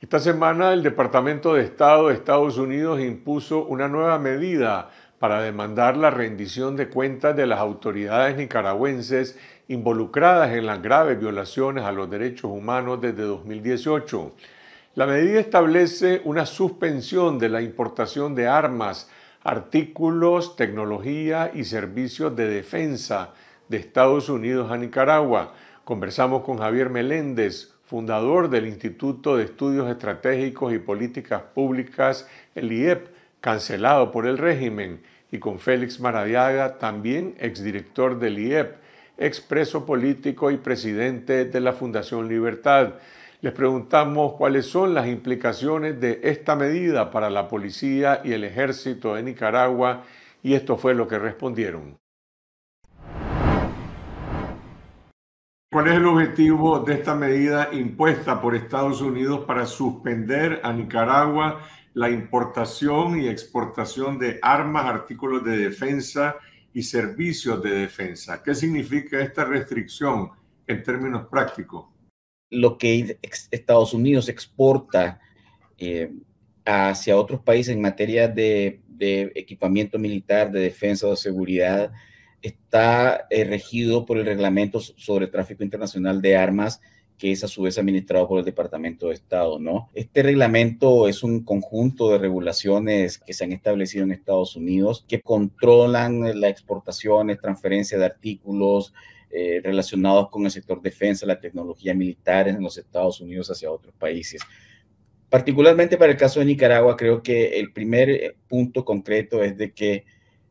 Esta semana el Departamento de Estado de Estados Unidos impuso una nueva medida para demandar la rendición de cuentas de las autoridades nicaragüenses involucradas en las graves violaciones a los derechos humanos desde 2018. La medida establece una suspensión de la importación de armas, artículos, tecnología y servicios de defensa de Estados Unidos a Nicaragua Conversamos con Javier Meléndez, fundador del Instituto de Estudios Estratégicos y Políticas Públicas, el IEP, cancelado por el régimen, y con Félix Maradiaga, también exdirector del IEP, expreso político y presidente de la Fundación Libertad. Les preguntamos cuáles son las implicaciones de esta medida para la policía y el ejército de Nicaragua y esto fue lo que respondieron. ¿Cuál es el objetivo de esta medida impuesta por Estados Unidos para suspender a Nicaragua la importación y exportación de armas, artículos de defensa y servicios de defensa? ¿Qué significa esta restricción en términos prácticos? Lo que Estados Unidos exporta eh, hacia otros países en materia de, de equipamiento militar, de defensa o de seguridad, está eh, regido por el reglamento sobre tráfico internacional de armas que es a su vez administrado por el Departamento de Estado, ¿no? Este reglamento es un conjunto de regulaciones que se han establecido en Estados Unidos que controlan eh, las exportaciones, transferencia de artículos, eh, relacionados con el sector defensa, la tecnología militar en los Estados Unidos hacia otros países. Particularmente para el caso de Nicaragua, creo que el primer punto concreto es de que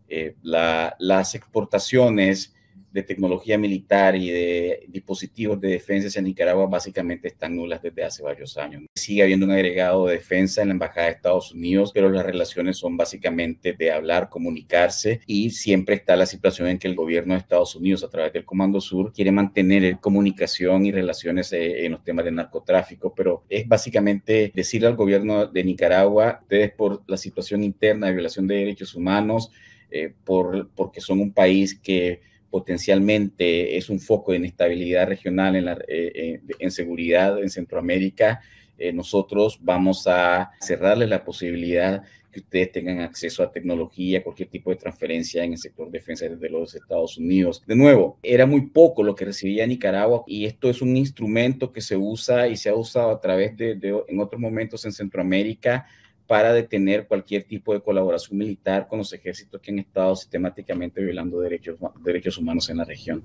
eh, la, las exportaciones de tecnología militar y de dispositivos de defensa hacia Nicaragua básicamente están nulas desde hace varios años. Sigue habiendo un agregado de defensa en la Embajada de Estados Unidos, pero las relaciones son básicamente de hablar, comunicarse y siempre está la situación en que el gobierno de Estados Unidos a través del Comando Sur quiere mantener comunicación y relaciones eh, en los temas de narcotráfico, pero es básicamente decirle al gobierno de Nicaragua, ustedes por la situación interna de violación de derechos humanos, eh, por, porque son un país que potencialmente es un foco de inestabilidad regional en, la, eh, eh, en seguridad en Centroamérica, nosotros vamos a cerrarles la posibilidad que ustedes tengan acceso a tecnología, cualquier tipo de transferencia en el sector defensa desde los Estados Unidos. De nuevo, era muy poco lo que recibía Nicaragua y esto es un instrumento que se usa y se ha usado a través de, de en otros momentos en Centroamérica para detener cualquier tipo de colaboración militar con los ejércitos que han estado sistemáticamente violando derechos, derechos humanos en la región.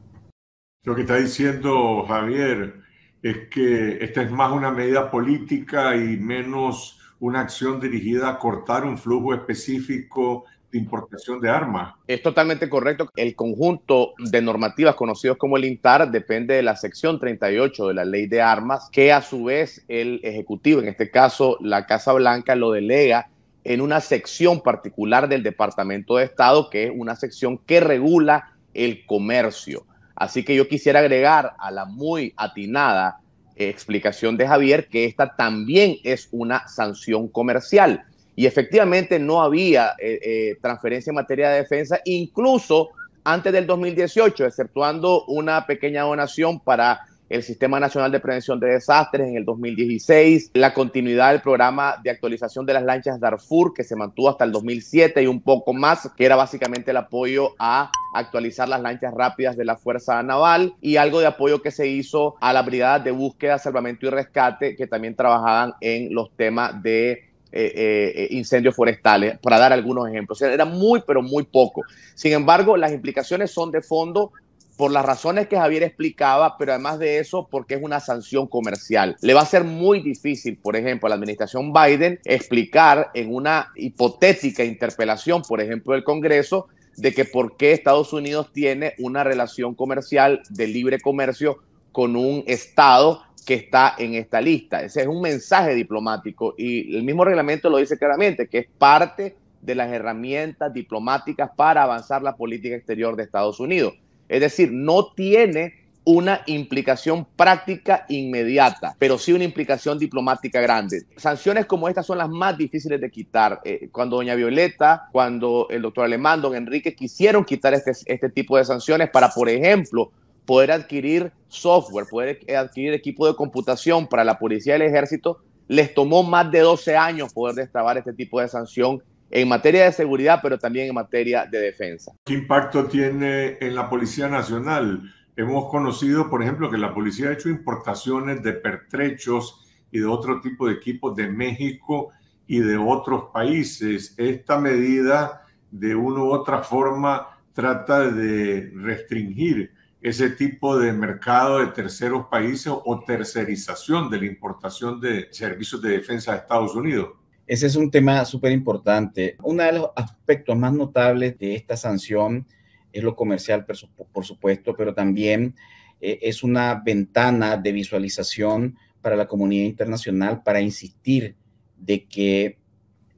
Lo que está diciendo Javier es que esta es más una medida política y menos una acción dirigida a cortar un flujo específico importación de armas. Es totalmente correcto. El conjunto de normativas conocidos como el INTAR depende de la sección 38 de la ley de armas, que a su vez el Ejecutivo, en este caso la Casa Blanca, lo delega en una sección particular del Departamento de Estado, que es una sección que regula el comercio. Así que yo quisiera agregar a la muy atinada explicación de Javier que esta también es una sanción comercial y efectivamente no había eh, eh, transferencia en materia de defensa, incluso antes del 2018, exceptuando una pequeña donación para el Sistema Nacional de Prevención de Desastres en el 2016, la continuidad del programa de actualización de las lanchas Darfur que se mantuvo hasta el 2007 y un poco más, que era básicamente el apoyo a actualizar las lanchas rápidas de la Fuerza Naval y algo de apoyo que se hizo a la brigada de búsqueda, salvamento y rescate que también trabajaban en los temas de eh, eh, eh, incendios forestales, para dar algunos ejemplos. era muy, pero muy poco. Sin embargo, las implicaciones son de fondo por las razones que Javier explicaba, pero además de eso, porque es una sanción comercial. Le va a ser muy difícil, por ejemplo, a la administración Biden explicar en una hipotética interpelación, por ejemplo, del Congreso, de que por qué Estados Unidos tiene una relación comercial de libre comercio con un Estado que está en esta lista. Ese es un mensaje diplomático y el mismo reglamento lo dice claramente, que es parte de las herramientas diplomáticas para avanzar la política exterior de Estados Unidos. Es decir, no tiene una implicación práctica inmediata, pero sí una implicación diplomática grande. Sanciones como estas son las más difíciles de quitar. Eh, cuando doña Violeta, cuando el doctor Alemán, don Enrique quisieron quitar este, este tipo de sanciones para, por ejemplo, poder adquirir software, poder e, adquirir equipo de computación para la policía y el ejército, les tomó más de 12 años poder destrabar este tipo de sanción en materia de seguridad, pero también en materia de defensa. ¿Qué impacto tiene en la Policía Nacional? Hemos conocido, por ejemplo, que la policía ha hecho importaciones de pertrechos y de otro tipo de equipos de México y de otros países. Esta medida, de una u otra forma, trata de restringir ese tipo de mercado de terceros países o tercerización de la importación de servicios de defensa de Estados Unidos? Ese es un tema súper importante. Uno de los aspectos más notables de esta sanción es lo comercial, por supuesto, pero también eh, es una ventana de visualización para la comunidad internacional para insistir de que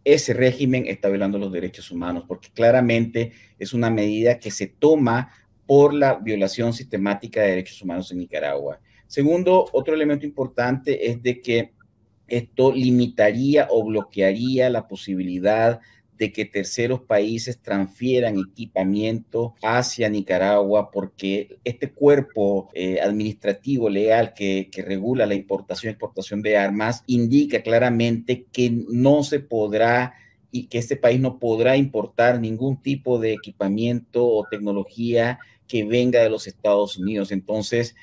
ese régimen está violando los derechos humanos, porque claramente es una medida que se toma por la violación sistemática de derechos humanos en Nicaragua. Segundo, otro elemento importante es de que esto limitaría o bloquearía la posibilidad de que terceros países transfieran equipamiento hacia Nicaragua porque este cuerpo eh, administrativo legal que, que, regula la importación y exportación de armas indica claramente que no se podrá y que este país no podrá importar ningún tipo de equipamiento o tecnología que venga de los Estados Unidos. Entonces,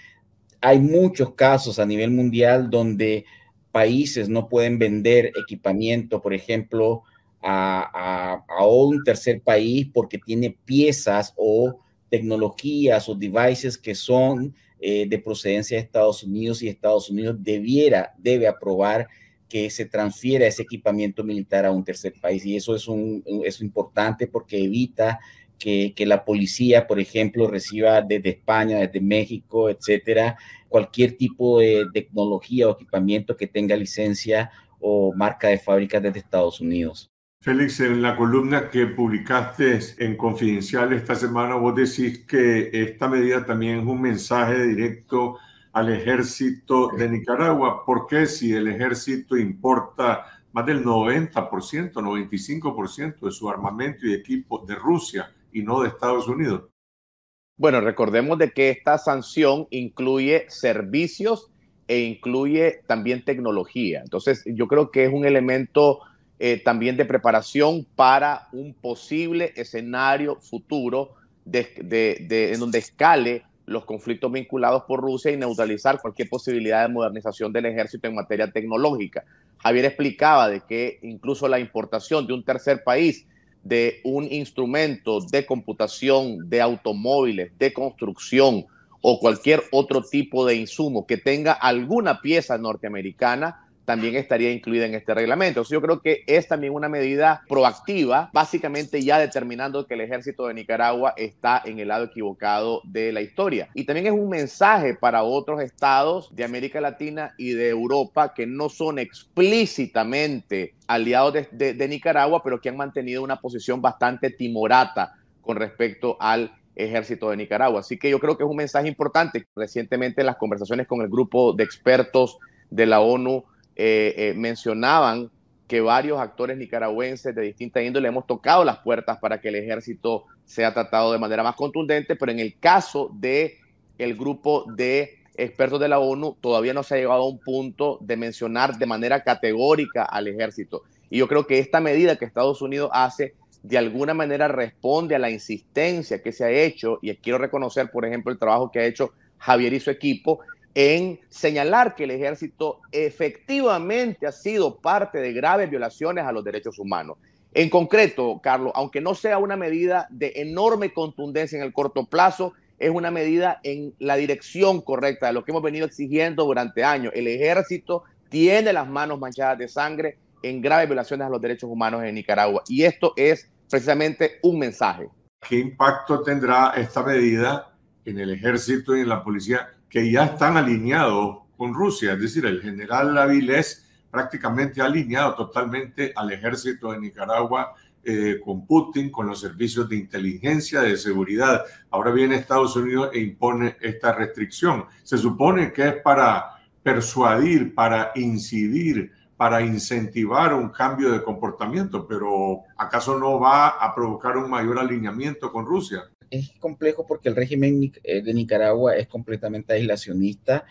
hay muchos casos a nivel mundial donde países no pueden vender equipamiento, por ejemplo, a, un tercer país porque tiene piezas o tecnologías o devices que son eh, de procedencia de Estados Unidos y Estados Unidos debiera, debe aprobar que se transfiera ese equipamiento militar a un tercer país. Y eso es, un, es importante porque evita que, la policía, por ejemplo, reciba desde España, desde México, etcétera, cualquier tipo de tecnología o equipamiento que tenga licencia o marca de fábrica desde Estados Unidos. Félix, en la columna que publicaste en Confidencial esta semana, vos decís que esta medida también es un mensaje directo al ejército de Nicaragua. ¿Por qué si el ejército importa más del 90%, 95% de su armamento y equipo de Rusia? y no de Estados Unidos. Bueno, recordemos de que esta sanción incluye servicios e incluye también tecnología. Entonces, yo creo que es un elemento eh, también de preparación para un posible escenario futuro en donde escale los conflictos vinculados por Rusia y neutralizar cualquier posibilidad de modernización del ejército en materia tecnológica. Javier explicaba de que incluso la importación de un tercer país de un instrumento de computación, de automóviles, de construcción o cualquier otro tipo de insumo que tenga alguna pieza norteamericana, también estaría incluida en este reglamento. yo creo que es también una medida proactiva, básicamente ya determinando que el ejército de Nicaragua está en el lado equivocado de la historia. Y también es un mensaje para otros estados de América Latina y de Europa que no son explícitamente aliados de, de Nicaragua, pero que han mantenido una posición bastante timorata con respecto al ejército de Nicaragua. Así que yo creo que es un mensaje importante. Recientemente en las conversaciones con el grupo de expertos de la ONU eh, eh, mencionaban que varios actores nicaragüenses de distinta índole hemos tocado las puertas para que el ejército sea tratado de manera más contundente, pero en el caso de el grupo de expertos de la ONU todavía no se ha llegado a un punto de mencionar de manera categórica al ejército. Y yo creo que esta medida que Estados Unidos hace de alguna manera responde a la insistencia que se ha hecho, y quiero reconocer, por ejemplo, el trabajo que ha hecho Javier y su equipo en señalar que el ejército efectivamente ha sido parte de graves violaciones a los derechos humanos. En concreto, Carlos, aunque no sea una medida de enorme contundencia en el corto plazo, es una medida en la dirección correcta de lo que hemos venido exigiendo durante años. El ejército tiene las manos manchadas de sangre en graves violaciones a los derechos humanos en Nicaragua. Y esto es precisamente un mensaje. ¿Qué impacto tendrá esta medida en el ejército y en la policía? que ya están alineados con Rusia, es decir, el general Avilés prácticamente alineado totalmente al ejército de Nicaragua eh, con Putin, con los servicios de inteligencia, de seguridad. Ahora viene Estados Unidos e impone esta restricción. Se supone que es para persuadir, para incidir, para incentivar un cambio de comportamiento, pero ¿acaso no va a provocar un mayor alineamiento con Rusia? es complejo porque el régimen eh, de Nicaragua es completamente aislacionista.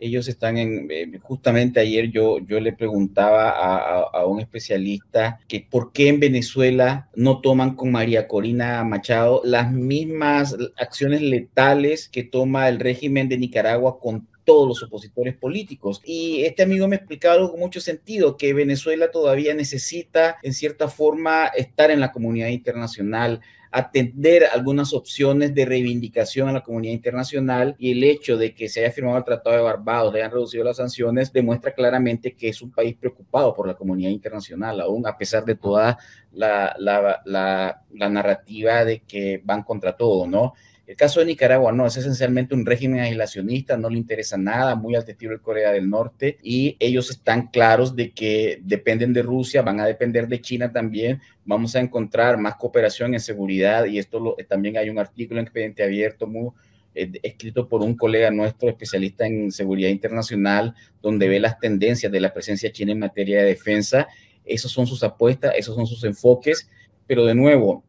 Ellos están en, eh, justamente ayer yo, yo le preguntaba a, a un especialista que por qué en Venezuela no toman con María Corina Machado las mismas acciones letales que toma el régimen de Nicaragua con todos los opositores políticos. Y este amigo me explicaba algo con mucho sentido, que Venezuela todavía necesita, en cierta forma, estar en la comunidad internacional, atender algunas opciones de reivindicación a la comunidad internacional y el hecho de que se haya firmado el Tratado de Barbados, le hayan reducido las sanciones, demuestra claramente que es un país preocupado por la comunidad internacional, aún a pesar de toda la, la narrativa de que van contra todo, ¿no? El caso de Nicaragua no, es esencialmente un régimen aislacionista, no le interesa nada, muy al testigo de Corea del Norte y ellos están claros de que dependen de Rusia, van a depender de China también, vamos a encontrar más cooperación en seguridad y esto eh, también hay un artículo en expediente abierto eh, escrito por un colega nuestro, especialista en seguridad internacional, donde ve las tendencias de la presencia china en materia de defensa. Esas son sus apuestas, esos son sus enfoques, pero de nuevo,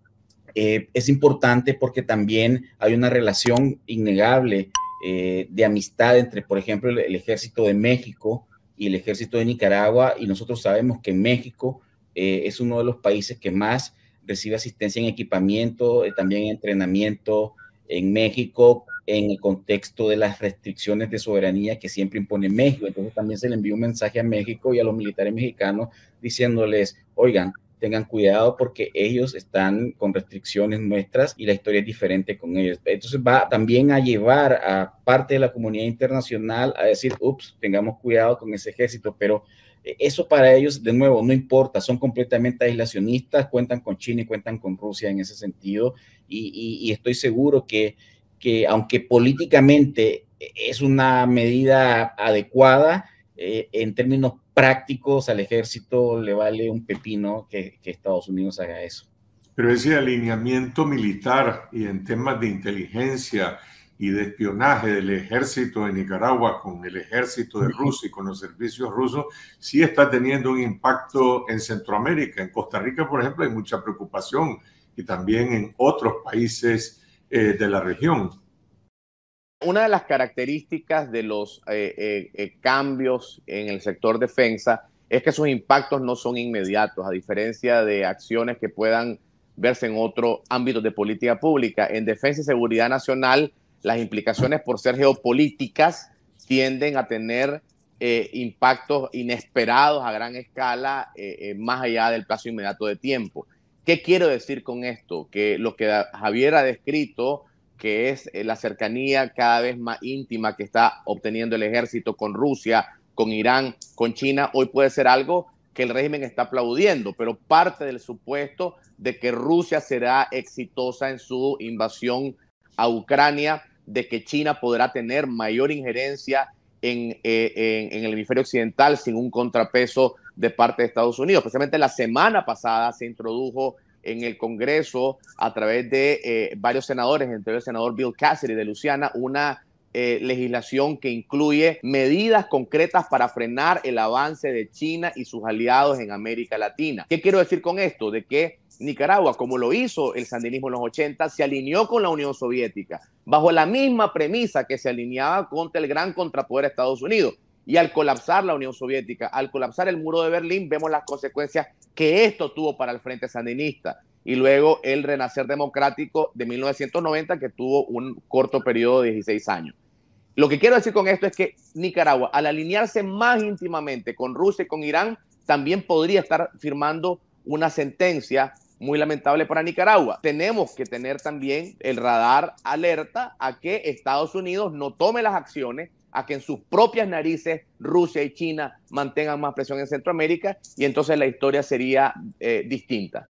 eh, es importante porque también hay una relación innegable eh, de amistad entre, por ejemplo, el, ejército de México y el ejército de Nicaragua, y nosotros sabemos que México eh, es uno de los países que más recibe asistencia en equipamiento, también en entrenamiento en México, en el contexto de las restricciones de soberanía que siempre impone México. Entonces también se le envió un mensaje a México y a los militares mexicanos diciéndoles, oigan, tengan cuidado porque ellos están con restricciones nuestras y la historia es diferente con ellos. Entonces va también a llevar a parte de la comunidad internacional a decir, ups, tengamos cuidado con ese ejército, pero eh, eso para ellos, de nuevo, no importa, son completamente aislacionistas, cuentan con China y cuentan con Rusia en ese sentido y, estoy seguro que, que aunque políticamente eh, es una medida adecuada, eh, en términos prácticos al ejército le vale un pepino que, Estados Unidos haga eso. Pero ese alineamiento militar y en temas de inteligencia y de espionaje del ejército de Nicaragua con el ejército de Rusia y con los servicios rusos, sí está teniendo un impacto en Centroamérica. En Costa Rica, por ejemplo, hay mucha preocupación y también en otros países eh, de la región. Una de las características de los eh, eh, eh, cambios en el sector defensa es que sus impactos no son inmediatos, a diferencia de acciones que puedan verse en otro ámbito de política pública. En defensa y seguridad nacional, las implicaciones por ser geopolíticas tienden a tener impactos inesperados a gran escala más allá del plazo inmediato de tiempo. ¿Qué quiero decir con esto? Que lo que Javier ha descrito que es eh, la cercanía cada vez más íntima que está obteniendo el ejército con Rusia, con Irán, con China, hoy puede ser algo que el régimen está aplaudiendo, pero parte del supuesto de que Rusia será exitosa en su invasión a Ucrania, de que China podrá tener mayor injerencia en, eh, en, el hemisferio occidental sin un contrapeso de parte de Estados Unidos. Precisamente la semana pasada se introdujo en el Congreso a través de eh, varios senadores, entre el senador Bill Cassidy de Luciana, una eh, legislación que incluye medidas concretas para frenar el avance de China y sus aliados en América Latina. ¿Qué quiero decir con esto? De que Nicaragua, como lo hizo el sandinismo en los 80, se alineó con la Unión Soviética, bajo la misma premisa que se alineaba contra el gran contrapoder Estados Unidos. Y al colapsar la Unión Soviética, al colapsar el muro de Berlín, vemos las consecuencias que esto tuvo para el Frente Sandinista. Y luego el renacer democrático de 1990, que tuvo un corto periodo de 16 años. Lo que quiero decir con esto es que Nicaragua, al alinearse más íntimamente con Rusia y con Irán, también podría estar firmando una sentencia muy lamentable para Nicaragua. Tenemos que tener también el radar alerta a que Estados Unidos no tome las acciones a que en sus propias narices Rusia y China mantengan más presión en Centroamérica y entonces la historia sería eh, distinta.